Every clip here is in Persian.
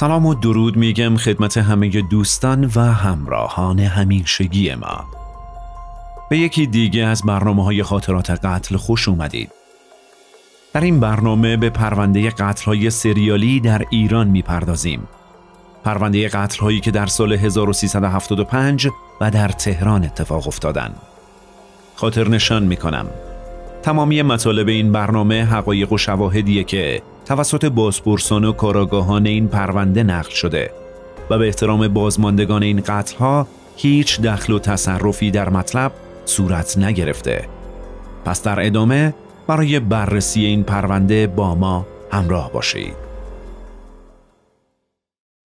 سلام و درود میگم خدمت همه دوستان و همراهان همیشگی ما به یکی دیگه از برنامه های خاطرات قتل خوش اومدید در این برنامه به پرونده قتل های سریالی در ایران میپردازیم پرونده قتل هایی که در سال 1375 و در تهران اتفاق افتادن خاطر نشان میکنم تمامی مطالب این برنامه حقایق و شواهدیه که توسط بازپرسان و کاراگاهان این پرونده نقل شده و به احترام بازماندگان این ها هیچ دخل و تصرفی در مطلب صورت نگرفته پس در ادامه برای بررسی این پرونده با ما همراه باشید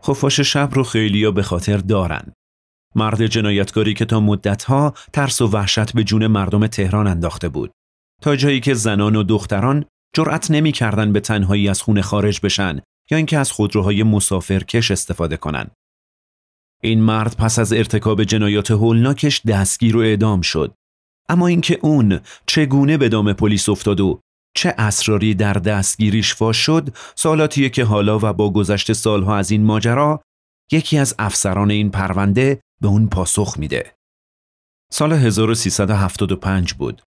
خفاش خب شب رو خیلی به خاطر دارن مرد جنایتکاری که تا مدتها ترس و وحشت به جون مردم تهران انداخته بود تا جایی که زنان و دختران جرأت نمیکردن به تنهایی از خونه خارج بشن یا اینکه از خودروهای مسافرکش استفاده کنن. این مرد پس از ارتکاب جنایات هولناکش دستگیر و اعدام شد. اما اینکه اون چگونه به دام پلیس افتاد و چه اسراری در دستگیریش فاش شد سالاتیه که حالا و با گذشت سالها از این ماجرا یکی از افسران این پرونده به اون پاسخ میده. سال 1375 بود.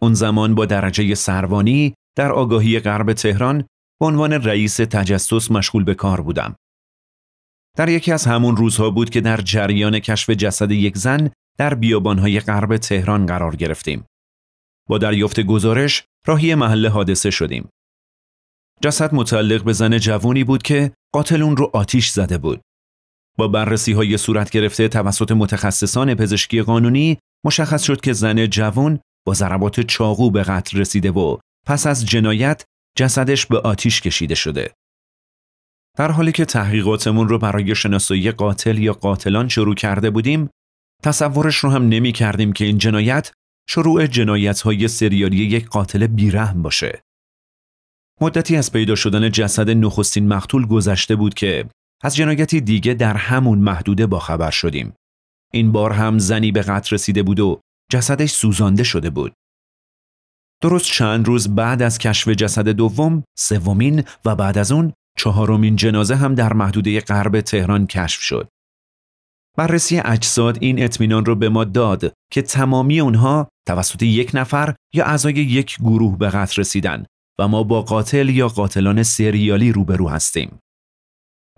اون زمان با درجه سروانی در آگاهی غرب تهران به عنوان رئیس تجسس مشغول به کار بودم. در یکی از همون روزها بود که در جریان کشف جسد یک زن در بیابانهای غرب تهران قرار گرفتیم. با دریافت گزارش راهی محل حادثه شدیم. جسد متعلق به زن جوانی بود که قاتل اون رو آتیش زده بود. با بررسی های صورت گرفته توسط متخصصان پزشکی قانونی مشخص شد که زن جوان با ضربات چاقو به قتل رسیده و پس از جنایت جسدش به آتیش کشیده شده. در حالی که تحقیقاتمون رو برای شناسایی قاتل یا قاتلان شروع کرده بودیم، تصورش رو هم نمی کردیم که این جنایت شروع جنایت های سریالی یک قاتل بیرحم باشه. مدتی از پیدا شدن جسد نخستین مقتول گذشته بود که از جنایتی دیگه در همون محدوده باخبر شدیم. این بار هم زنی به قتل رسیده بود و جسدش سوزانده شده بود. درست چند روز بعد از کشف جسد دوم، سومین و بعد از اون چهارمین جنازه هم در محدوده غرب تهران کشف شد. بررسی اجساد این اطمینان رو به ما داد که تمامی اونها توسط یک نفر یا اعضای یک گروه به قتل رسیدن و ما با قاتل یا قاتلان سریالی روبرو هستیم.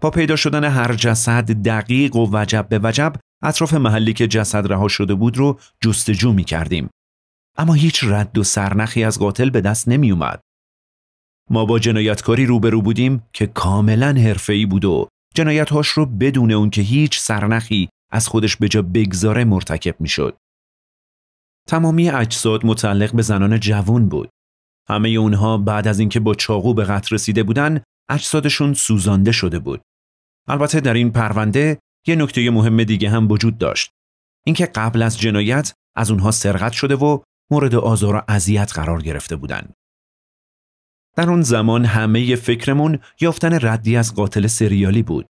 با پیدا شدن هر جسد دقیق و وجب به وجب اطراف محلی که جسد رها شده بود رو جستجو می کردیم اما هیچ رد و سرنخی از قاتل به دست نمی اومد. ما با جنایتکاری روبرو بودیم که کاملا حرفه‌ای بود و جنایتهاش رو بدون اون که هیچ سرنخی از خودش به جا بگذاره مرتکب میشد. تمامی اجساد متعلق به زنان جوان بود. همه اونها بعد از اینکه با چاقو به قتل رسیده بودن، اجسادشون سوزانده شده بود. البته در این پرونده یه نکته مهم دیگه هم وجود داشت. اینکه قبل از جنایت از اونها سرقت شده و مورد آزار و اذیت قرار گرفته بودند. در اون زمان همه فکرمون یافتن ردی از قاتل سریالی بود.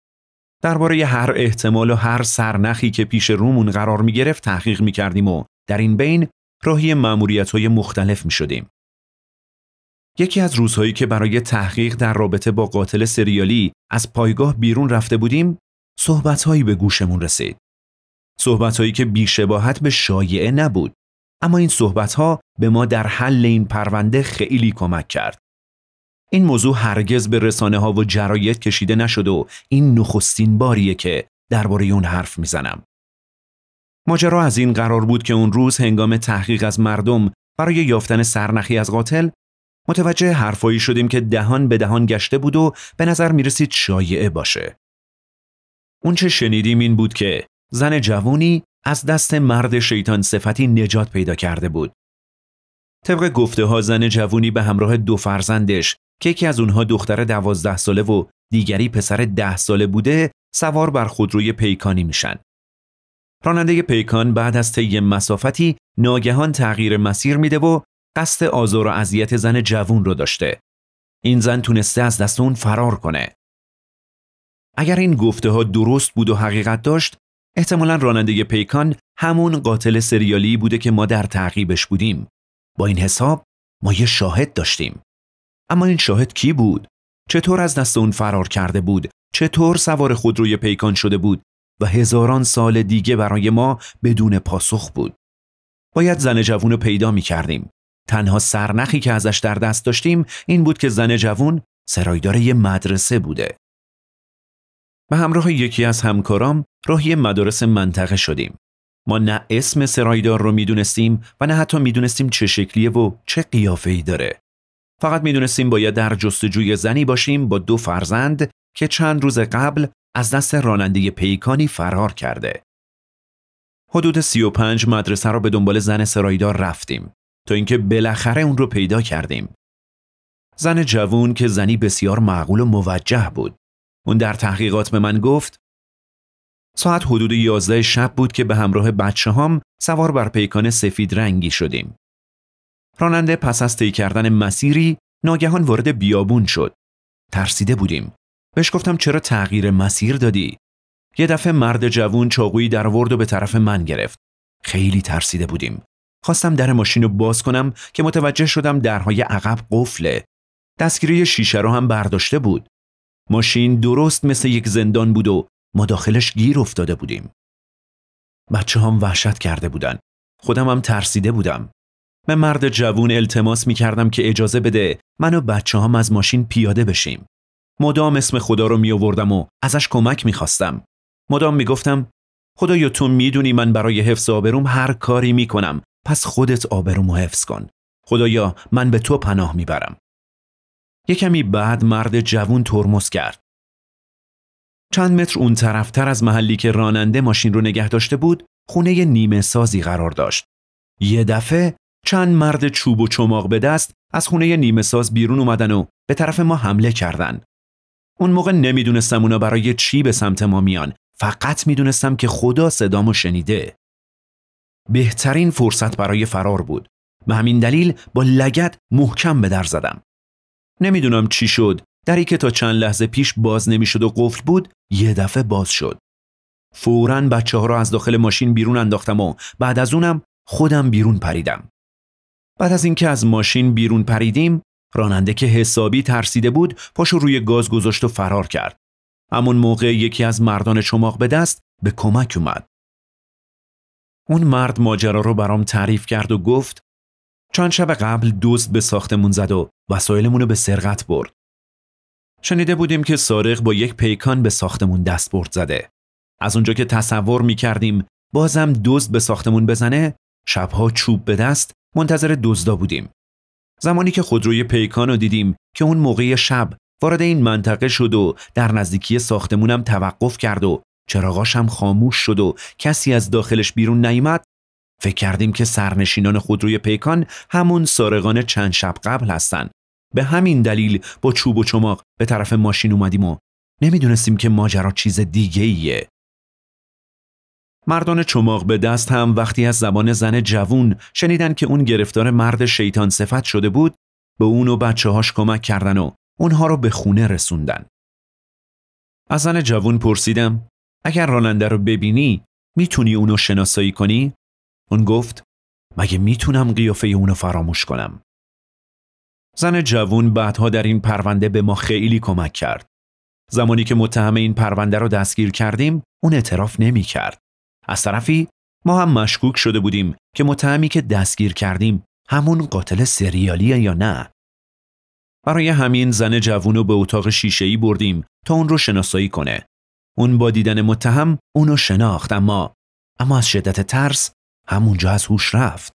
درباره هر احتمال و هر سرنخی که پیش رومون قرار می گرفت تحقیق می کردیم و در این بین راهی معمولیت های مختلف می شدیم. یکی از روزهایی که برای تحقیق در رابطه با قاتل سریالی از پایگاه بیرون رفته بودیم، صحبتهایی به گوشمون رسید. صحبتهایی که بیشباهت به شایعه نبود. اما این صحبت ها به ما در حل این پرونده خیلی کمک کرد. این موضوع هرگز به رسانه ها و جرایت کشیده نشد و این نخستین باریه که درباره اون حرف میزنم. ماجرا از این قرار بود که اون روز هنگام تحقیق از مردم برای یافتن سرنخی از قاتل متوجه حرفایی شدیم که دهان به دهان گشته بود و به نظر میرسید شایعه باشه. اون چه شنیدیم این بود که زن جوانی از دست مرد شیطان صفتی نجات پیدا کرده بود. طبق گفته ها زن جوونی به همراه دو فرزندش که یکی از اونها دختر دوازده ساله و دیگری پسر ده ساله بوده سوار بر خودروی پیکانی میشن. راننده پیکان بعد از طی مسافتی ناگهان تغییر مسیر میده و قصد آزار و اذیت زن جوون رو داشته. این زن تونسته از دست اون فرار کنه. اگر این گفته ها درست بود و حقیقت داشت، احتمالا راننده پیکان همون قاتل سریالی بوده که ما در تعقیبش بودیم. با این حساب ما یه شاهد داشتیم. اما این شاهد کی بود؟ چطور از دست اون فرار کرده بود؟ چطور سوار خودروی پیکان شده بود و هزاران سال دیگه برای ما بدون پاسخ بود؟ باید زن جوون رو پیدا می کردیم. تنها سرنخی که ازش در دست داشتیم این بود که زن جوون سرایدار یه مدرسه بوده. به همراه یکی از همکارام راهی مدارس منطقه شدیم. ما نه اسم سرایدار رو میدونستیم و نه حتی میدونستیم چه شکلیه و چه قیافه ای داره. فقط میدونستیم باید در جستجوی زنی باشیم با دو فرزند که چند روز قبل از دست راننده پیکانی فرار کرده. حدود 35 مدرسه را به دنبال زن سرایدار رفتیم تا اینکه بالاخره اون رو پیدا کردیم. زن جوون که زنی بسیار معقول و موجه بود. اون در تحقیقات به من گفت ساعت حدود یازده شب بود که به همراه بچه هم سوار بر پیکان سفید رنگی شدیم. راننده پس از طی کردن مسیری ناگهان وارد بیابون شد. ترسیده بودیم. بهش گفتم چرا تغییر مسیر دادی؟ یه دفعه مرد جوون چاقویی در ورد و به طرف من گرفت. خیلی ترسیده بودیم. خواستم در ماشین رو باز کنم که متوجه شدم درهای عقب قفله. دستگیری شیشه رو هم برداشته بود. ماشین درست مثل یک زندان بود و ما داخلش گیر افتاده بودیم. بچه هم وحشت کرده بودن. خودم هم ترسیده بودم. به مرد جوون التماس می کردم که اجازه بده من و بچه هم از ماشین پیاده بشیم. مدام اسم خدا رو می آوردم و ازش کمک می خواستم. مدام می گفتم خدایا تو میدونی من برای حفظ آبروم هر کاری می کنم پس خودت و حفظ کن. خدایا من به تو پناه میبرم. یه کمی بعد مرد جوون ترمز کرد. چند متر اون طرفتر از محلی که راننده ماشین رو نگه داشته بود، خونه نیمه سازی قرار داشت. یه دفعه چند مرد چوب و چماق به دست از خونه نیمه ساز بیرون اومدن و به طرف ما حمله کردن. اون موقع نمیدونستم اونا برای چی به سمت ما میان. فقط میدونستم که خدا صدامو شنیده. بهترین فرصت برای فرار بود. به همین دلیل با لگت محکم به در زدم. نمیدونم چی شد دری که تا چند لحظه پیش باز نمیشد و قفل بود یه دفعه باز شد فورا بچه ها را از داخل ماشین بیرون انداختم و بعد از اونم خودم بیرون پریدم بعد از اینکه از ماشین بیرون پریدیم راننده که حسابی ترسیده بود پاشو روی گاز گذاشت و فرار کرد همون موقع یکی از مردان چماق به دست به کمک اومد اون مرد ماجرا رو برام تعریف کرد و گفت چند شب قبل دوست به ساختمون زد و وسایلمون رو به سرقت برد. شنیده بودیم که سارق با یک پیکان به ساختمون دست برد زده. از اونجا که تصور می کردیم بازم دزد به ساختمون بزنه شبها چوب به دست منتظر دزدا بودیم. زمانی که خودروی پیکان رو دیدیم که اون موقع شب وارد این منطقه شد و در نزدیکی ساختمونم توقف کرد و چراغاشم خاموش شد و کسی از داخلش بیرون نیامد فکر کردیم که سرنشینان خودروی پیکان همون سارقان چند شب قبل هستن. به همین دلیل با چوب و چماق به طرف ماشین اومدیم و نمیدونستیم که ماجرا چیز دیگه ایه. مردان چماق به دست هم وقتی از زبان زن جوون شنیدن که اون گرفتار مرد شیطان صفت شده بود به اون و بچه هاش کمک کردن و اونها رو به خونه رسوندن. از زن جوون پرسیدم اگر راننده رو ببینی میتونی اونو شناسایی کنی؟ اون گفت مگه میتونم قیافه اونو فراموش کنم؟ زن جوون بعدها در این پرونده به ما خیلی کمک کرد. زمانی که متهم این پرونده رو دستگیر کردیم، اون اعتراف نمی کرد. از طرفی ما هم مشکوک شده بودیم که متهمی که دستگیر کردیم همون قاتل سریالیه یا نه. برای همین زن جوون رو به اتاق ای بردیم تا اون رو شناسایی کنه. اون با دیدن متهم اونو شناخت اما اما از شدت ترس همونجا از هوش رفت.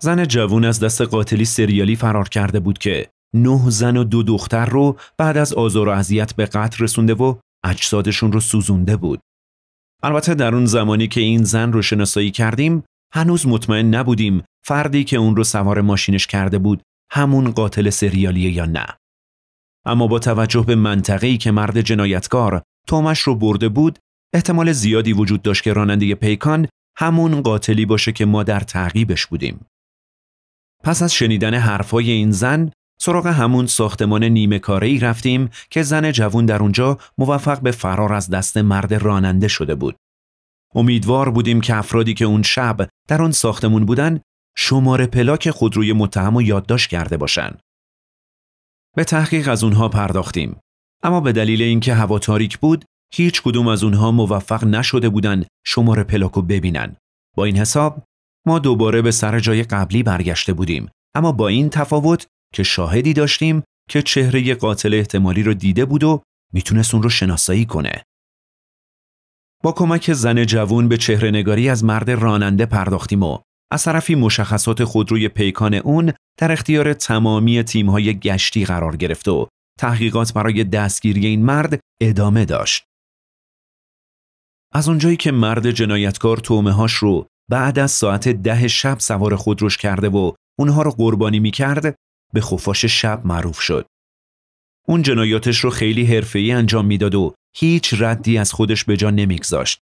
زن جوون از دست قاتلی سریالی فرار کرده بود که نه زن و دو دختر رو بعد از آزار و اذیت به قتل رسونده و اجسادشون رو سوزونده بود. البته در اون زمانی که این زن رو شناسایی کردیم هنوز مطمئن نبودیم فردی که اون رو سوار ماشینش کرده بود همون قاتل سریالیه یا نه. اما با توجه به منطقه‌ای که مرد جنایتکار تومش رو برده بود احتمال زیادی وجود داشت که راننده پیکان همون قاتلی باشه که ما در تعقیبش بودیم. پس از شنیدن حرفای این زن سراغ همون ساختمان نیمه کاره رفتیم که زن جوون در اونجا موفق به فرار از دست مرد راننده شده بود. امیدوار بودیم که افرادی که اون شب در آن ساختمون بودن شماره پلاک خودروی متهم و یادداشت کرده باشن. به تحقیق از اونها پرداختیم اما به دلیل اینکه هوا تاریک بود هیچ کدوم از اونها موفق نشده بودن شماره پلاکو ببینن. با این حساب ما دوباره به سر جای قبلی برگشته بودیم اما با این تفاوت که شاهدی داشتیم که چهره قاتل احتمالی رو دیده بود و میتونست اون رو شناسایی کنه. با کمک زن جوون به چهره نگاری از مرد راننده پرداختیم و از طرفی مشخصات خودروی پیکان اون در اختیار تمامی تیمهای گشتی قرار گرفت و تحقیقات برای دستگیری این مرد ادامه داشت. از اونجایی که مرد جنایتکار تومه هاش رو بعد از ساعت ده شب سوار خودروش کرده و اونها رو قربانی میکرد به خفاش شب معروف شد. اون جنایاتش رو خیلی حرفه‌ای انجام میداد و هیچ ردی از خودش به جا نمیگذاشت.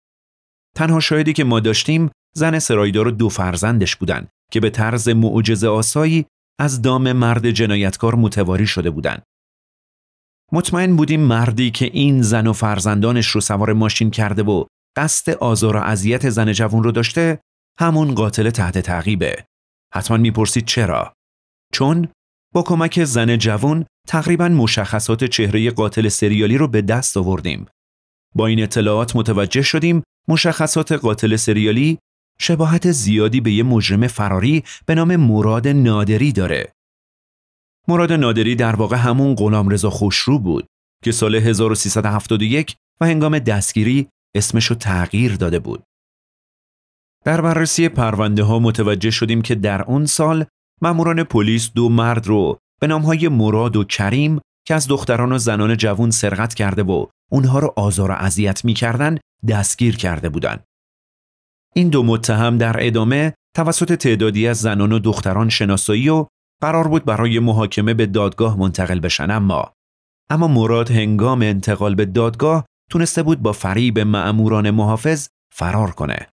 تنها شاهدی که ما داشتیم زن سرایدار و دو فرزندش بودن که به طرز معجزه آسایی از دام مرد جنایتکار متواری شده بودند. مطمئن بودیم مردی که این زن و فرزندانش رو سوار ماشین کرده و قصد آزار و اذیت زن جوان رو داشته همون قاتل تحت تعقیبه حتما میپرسید چرا چون با کمک زن جوان تقریبا مشخصات چهره قاتل سریالی رو به دست آوردیم با این اطلاعات متوجه شدیم مشخصات قاتل سریالی شباهت زیادی به یه مجرم فراری به نام مراد نادری داره. مراد نادری در واقع همون غلام رضا خوشرو بود که سال 1371 و هنگام دستگیری اسمشو تغییر داده بود. در بررسی پرونده ها متوجه شدیم که در اون سال ماموران پلیس دو مرد رو به نامهای مراد و کریم که از دختران و زنان جوان سرقت کرده و اونها رو آزار و اذیت میکردن دستگیر کرده بودند. این دو متهم در ادامه توسط تعدادی از زنان و دختران شناسایی و قرار بود برای محاکمه به دادگاه منتقل بشن اما اما مراد هنگام انتقال به دادگاه تونسته بود با فریب معموران محافظ فرار کنه.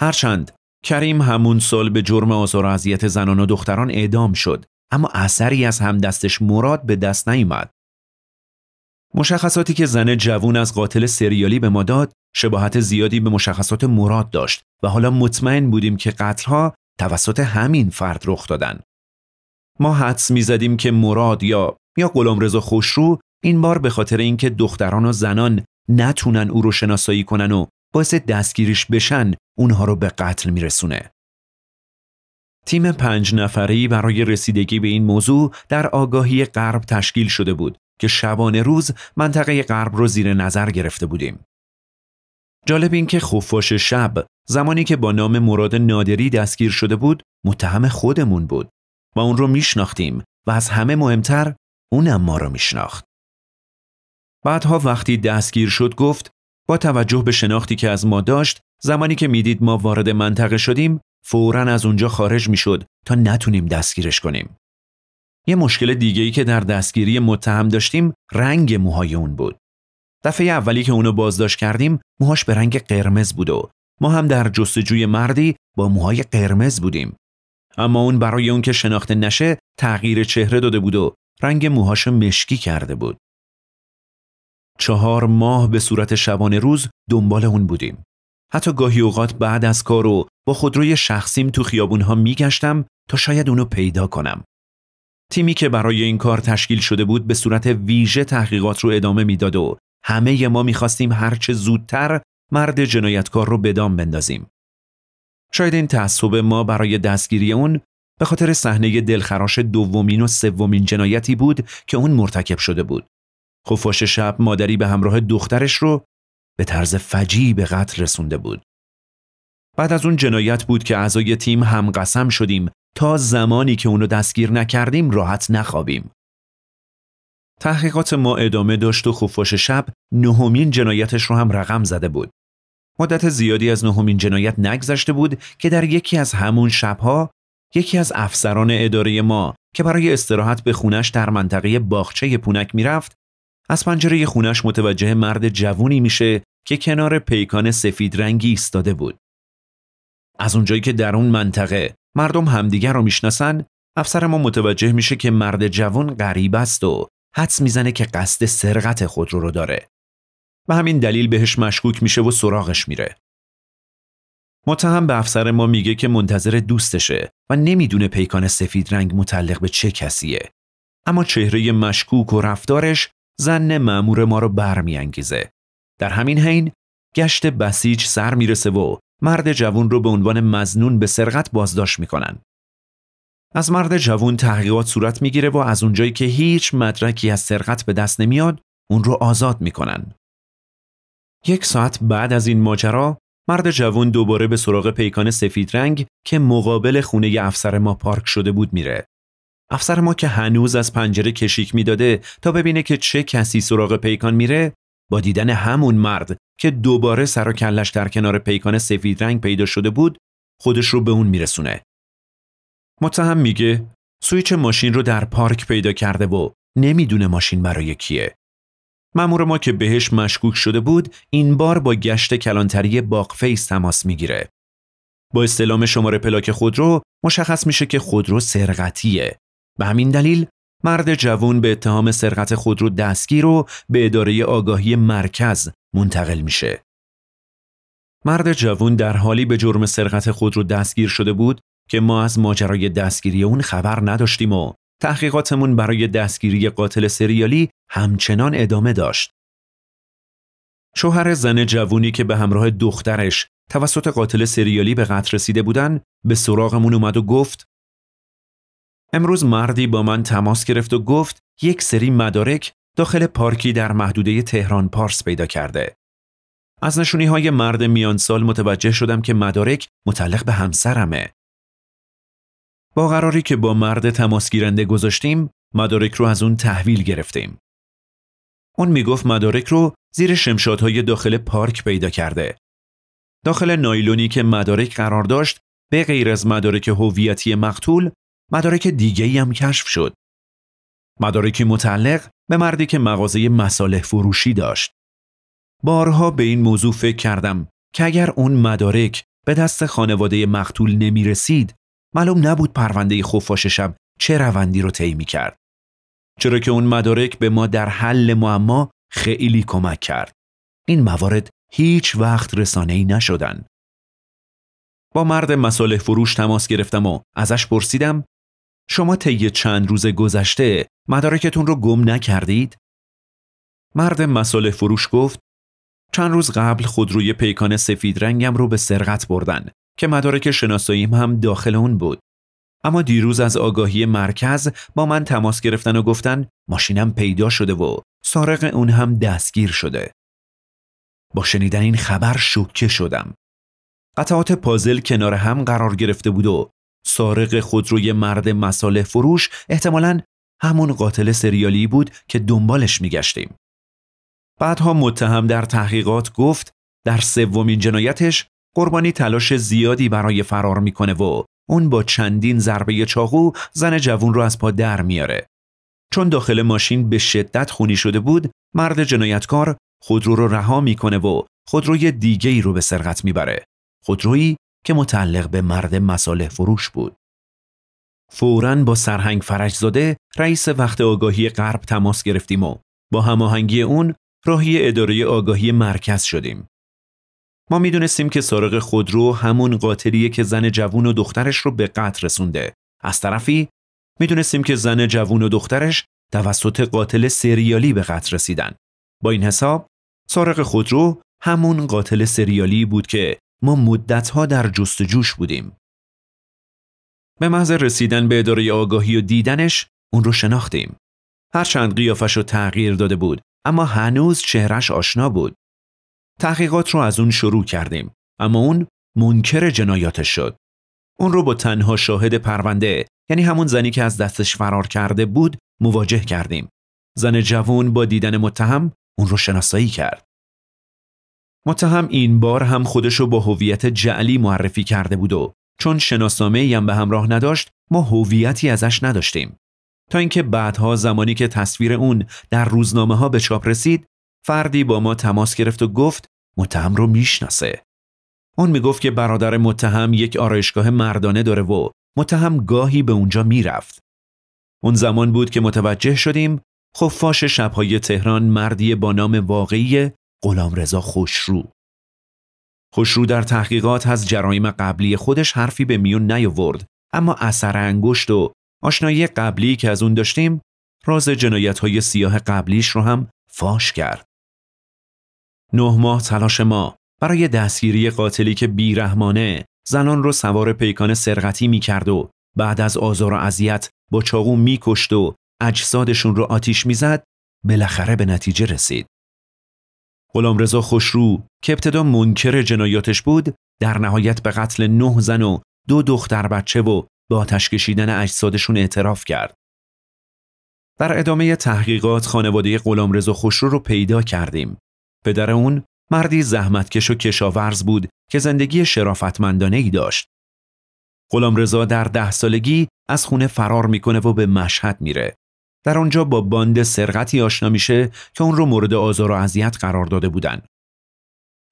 هرچند کریم همون سال به جرم آزار و اذیت زنان و دختران اعدام شد اما اثری از همدستش مراد به دست نیمد مشخصاتی که زن جوون از قاتل سریالی به ما داد شباهت زیادی به مشخصات مراد داشت و حالا مطمئن بودیم که قتلها توسط همین فرد رخ دادن. ما حدس میزدیم که مراد یا یا غلامرضا خوشرو این بار به خاطر اینکه دختران و زنان نتونن او رو شناسایی کنن و باعث دستگیریش بشن اونها رو به قتل میرسونه. تیم پنج نفری برای رسیدگی به این موضوع در آگاهی غرب تشکیل شده بود که شبانه روز منطقه غرب رو زیر نظر گرفته بودیم. جالب این که خفاش شب زمانی که با نام مراد نادری دستگیر شده بود متهم خودمون بود و اون رو میشناختیم و از همه مهمتر اونم ما رو میشناخت. بعدها وقتی دستگیر شد گفت با توجه به شناختی که از ما داشت زمانی که میدید ما وارد منطقه شدیم فورا از اونجا خارج میشد تا نتونیم دستگیرش کنیم یه مشکل دیگه ای که در دستگیری متهم داشتیم رنگ موهای اون بود دفعه اولی که اونو بازداشت کردیم موهاش به رنگ قرمز بود و ما هم در جستجوی مردی با موهای قرمز بودیم اما اون برای اون که شناخته نشه تغییر چهره داده بود و رنگ موهاشو مشکی کرده بود چهار ماه به صورت شبانه روز دنبال اون بودیم. حتی گاهی اوقات بعد از کار و با خودروی شخصیم تو خیابونها میگشتم تا شاید اونو پیدا کنم. تیمی که برای این کار تشکیل شده بود به صورت ویژه تحقیقات رو ادامه میداد و همه ما میخواستیم هرچه زودتر مرد جنایتکار رو به دام بندازیم. شاید این تعصب ما برای دستگیری اون به خاطر صحنه دلخراش دومین و سومین جنایتی بود که اون مرتکب شده بود. خفاش شب مادری به همراه دخترش رو به طرز فجی به قتل رسونده بود. بعد از اون جنایت بود که اعضای تیم هم قسم شدیم تا زمانی که اونو دستگیر نکردیم راحت نخوابیم. تحقیقات ما ادامه داشت و خفاش شب نهمین جنایتش رو هم رقم زده بود. مدت زیادی از نهمین جنایت نگذشته بود که در یکی از همون شبها یکی از افسران اداره ما که برای استراحت به خونش در منطقه باغچه پونک میرفت از پنجره خونش متوجه مرد جوونی میشه که کنار پیکان سفید رنگی ایستاده بود. از اونجایی که در اون منطقه مردم همدیگر رو میشناسن، افسر ما متوجه میشه که مرد جوان غریب است و حدس میزنه که قصد سرقت خودرو رو داره. و همین دلیل بهش مشکوک میشه و سراغش میره. متهم به افسر ما میگه که منتظر دوستشه و نمیدونه پیکان سفید رنگ متعلق به چه کسیه. اما چهره مشکوک و رفتارش زن معمور ما رو برمیانگیزه. در همین حین گشت بسیج سر میرسه و مرد جوون رو به عنوان مزنون به سرقت بازداشت میکنن. از مرد جوون تحقیقات صورت میگیره و از اونجایی که هیچ مدرکی از سرقت به دست نمیاد اون رو آزاد میکنن. یک ساعت بعد از این ماجرا مرد جوون دوباره به سراغ پیکان سفید رنگ که مقابل خونه افسر ما پارک شده بود میره. افسر ما که هنوز از پنجره کشیک میداده تا ببینه که چه کسی سراغ پیکان میره با دیدن همون مرد که دوباره سر و کلش در کنار پیکان سفید رنگ پیدا شده بود خودش رو به اون میرسونه متهم میگه سویچ ماشین رو در پارک پیدا کرده و نمیدونه ماشین برای کیه مأمور ما که بهش مشکوک شده بود این بار با گشت کلانتری باقفیس تماس میگیره با استلام شماره پلاک خودرو مشخص میشه که خودرو سرقتیه به همین دلیل مرد جوون به اتهام سرقت خودرو دستگیر و به اداره آگاهی مرکز منتقل میشه. مرد جوون در حالی به جرم سرقت خودرو دستگیر شده بود که ما از ماجرای دستگیری اون خبر نداشتیم و تحقیقاتمون برای دستگیری قاتل سریالی همچنان ادامه داشت. شوهر زن جوونی که به همراه دخترش توسط قاتل سریالی به قتل رسیده بودن به سراغمون اومد و گفت امروز مردی با من تماس گرفت و گفت یک سری مدارک داخل پارکی در محدوده تهران پارس پیدا کرده. از نشونی های مرد میان سال متوجه شدم که مدارک متعلق به همسرمه. با قراری که با مرد تماس گیرنده گذاشتیم، مدارک رو از اون تحویل گرفتیم. اون میگفت مدارک رو زیر های داخل پارک پیدا کرده. داخل نایلونی که مدارک قرار داشت، به غیر از مدارک هویتی مقتول، مدارک دیگه هم کشف شد. مدارکی متعلق به مردی که مغازه مساله فروشی داشت. بارها به این موضوع فکر کردم که اگر اون مدارک به دست خانواده مقتول نمی رسید معلوم نبود پرونده خفاششم چه روندی رو طی کرد. چرا که اون مدارک به ما در حل معما خیلی کمک کرد. این موارد هیچ وقت ای نشدن. با مرد مساله فروش تماس گرفتم و ازش پرسیدم شما طی چند روز گذشته مدارکتون رو گم نکردید؟ مرد مسئله فروش گفت چند روز قبل خود روی پیکان سفید رنگم رو به سرقت بردن که مدارک شناساییم هم داخل اون بود. اما دیروز از آگاهی مرکز با من تماس گرفتن و گفتن ماشینم پیدا شده و سارق اون هم دستگیر شده. با شنیدن این خبر شوکه شدم. قطعات پازل کنار هم قرار گرفته بود و سارق خودروی مرد مساله فروش احتمالا همون قاتل سریالی بود که دنبالش میگشتیم. بعدها متهم در تحقیقات گفت در سومین جنایتش قربانی تلاش زیادی برای فرار میکنه و اون با چندین ضربه چاقو زن جوون رو از پا در میاره. چون داخل ماشین به شدت خونی شده بود، مرد جنایتکار خودرو رو رها میکنه و خودروی دیگه ای رو به سرقت میبره. خودرویی که متعلق به مرد مساله فروش بود. فوراً با سرهنگ فرجزاده رئیس وقت آگاهی غرب تماس گرفتیم و با هماهنگی اون راهی اداره آگاهی مرکز شدیم. ما میدونستیم که سارق خودرو همون قاتلیه که زن جوون و دخترش رو به قتل رسونده. از طرفی میدونستیم که زن جوون و دخترش توسط قاتل سریالی به قتل رسیدن. با این حساب سارق خودرو همون قاتل سریالی بود که ما ها در جستجوش بودیم. به محض رسیدن به اداره آگاهی و دیدنش اون رو شناختیم. هرچند قیافش رو تغییر داده بود اما هنوز چهرش آشنا بود. تحقیقات رو از اون شروع کردیم اما اون منکر جنایاتش شد. اون رو با تنها شاهد پرونده یعنی همون زنی که از دستش فرار کرده بود مواجه کردیم. زن جوان با دیدن متهم اون رو شناسایی کرد. متهم این بار هم خودشو با هویت جعلی معرفی کرده بود و چون شناسنامه هم به همراه نداشت ما هویتی ازش نداشتیم تا اینکه بعدها زمانی که تصویر اون در روزنامه ها به چاپ رسید فردی با ما تماس گرفت و گفت متهم رو میشناسه اون میگفت که برادر متهم یک آرایشگاه مردانه داره و متهم گاهی به اونجا میرفت اون زمان بود که متوجه شدیم خفاش شبهای تهران مردی با نام واقعی رضا خوشرو خوشرو در تحقیقات از جرایم قبلی خودش حرفی به میون نیاورد اما اثر انگشت و آشنایی قبلی که از اون داشتیم راز جنایت های سیاه قبلیش رو هم فاش کرد. نه ماه تلاش ما برای دستگیری قاتلی که بیرحمانه زنان رو سوار پیکان سرقتی می کرد و بعد از آزار و اذیت با چاقو می و اجسادشون رو آتیش می زد بالاخره به نتیجه رسید. رضا خوشرو که ابتدا منکر جنایاتش بود در نهایت به قتل نه زن و دو دختر بچه و با آتش کشیدن اجسادشون اعتراف کرد. در ادامه تحقیقات خانواده رضا خوشرو رو پیدا کردیم. پدر اون مردی زحمتکش و کشاورز بود که زندگی شرافتمندانه ای داشت. رضا در ده سالگی از خونه فرار میکنه و به مشهد میره. در آنجا با باند سرقتی آشنا میشه که اون رو مورد آزار و اذیت قرار داده بودن.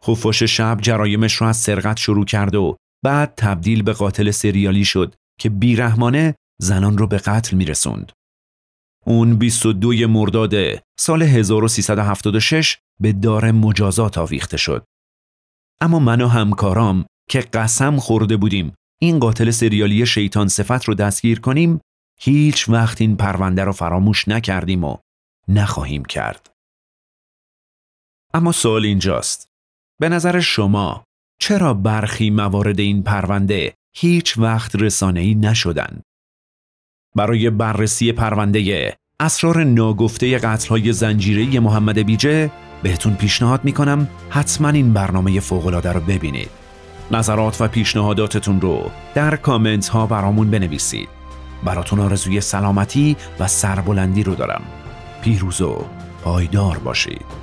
خفاش خب شب جرایمش رو از سرقت شروع کرد و بعد تبدیل به قاتل سریالی شد که بیرحمانه زنان رو به قتل میرسوند. اون 22 مرداد سال 1376 به دار مجازات آویخته شد. اما من و همکارام که قسم خورده بودیم این قاتل سریالی شیطان صفت رو دستگیر کنیم هیچ وقت این پرونده رو فراموش نکردیم و نخواهیم کرد. اما سوال اینجاست. به نظر شما چرا برخی موارد این پرونده هیچ وقت ای نشدند؟ برای بررسی پرونده اسرار ناگفته های زنجیری محمد بیجه بهتون پیشنهاد میکنم حتما این برنامه فوقلاده رو ببینید. نظرات و پیشنهاداتتون رو در کامنت ها برامون بنویسید. براتون آرزوی سلامتی و سربلندی رو دارم پیروز و پایدار باشید